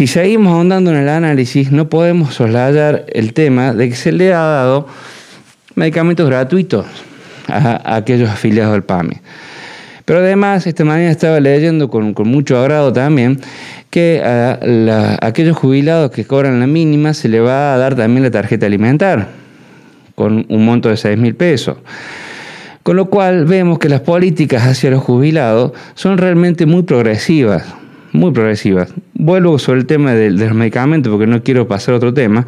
Si seguimos ahondando en el análisis, no podemos soslayar el tema de que se le ha dado medicamentos gratuitos a, aquellos afiliados al PAMI. Pero además, esta mañana estaba leyendo con, mucho agrado también que a, aquellos jubilados que cobran la mínima se le va a dar también la tarjeta alimentar con un monto de 6 mil pesos. Con lo cual vemos que las políticas hacia los jubilados son realmente muy progresivas muy progresivas. Vuelvo sobre el tema de, los medicamentos porque no quiero pasar a otro tema.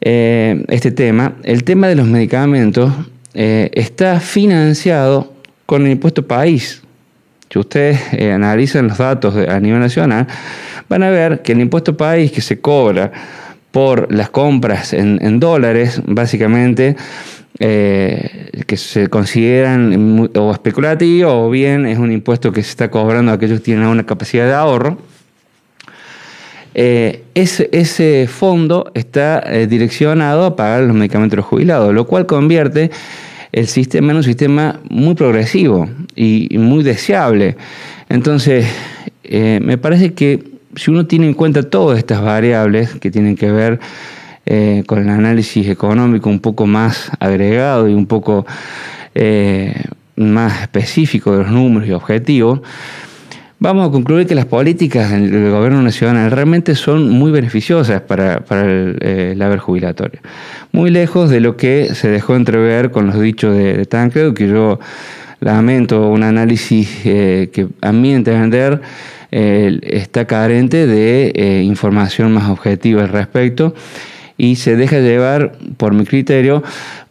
Eh, este tema, el tema de los medicamentos eh, está financiado con el impuesto país. Si ustedes eh, analizan los datos a nivel nacional, van a ver que el impuesto país que se cobra por las compras en dólares, básicamente, eh, que se consideran o especulativo o bien es un impuesto que se está cobrando a aquellos que tienen una capacidad de ahorro. Eh, ese, fondo está eh, direccionado a pagar los medicamentos de los jubilados, lo cual convierte el sistema en un sistema muy progresivo y, y muy deseable. Entonces, me parece que si uno tiene en cuenta todas estas variables que tienen que ver eh, con el análisis económico un poco más agregado y un poco eh, más específico de los números y objetivos, vamos a concluir que las políticas del gobierno nacional realmente son muy beneficiosas para, para eh, el, haber jubilatorio. Muy lejos de lo que se dejó entrever con los dichos de, Tancredo, que yo lamento un análisis que a mi entender está carente de información más objetiva al respecto y se deja llevar, por mi criterio,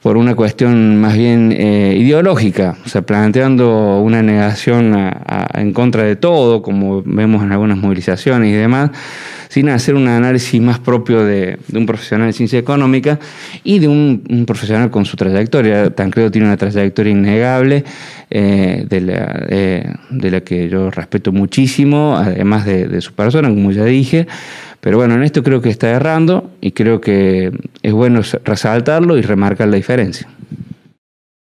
por una cuestión más bien eh, ideológica, o sea, planteando una negación a, en contra de todo, como vemos en algunas movilizaciones y demás, sin hacer un análisis más propio de, un profesional de ciencia económica y de un, profesional con su trayectoria. Tancredo tiene una trayectoria innegable, eh, eh, de, la, que yo respeto muchísimo, además de su persona, como ya dije. Pero bueno, en esto creo que está errando y creo que es bueno resaltarlo y remarcar la diferencia.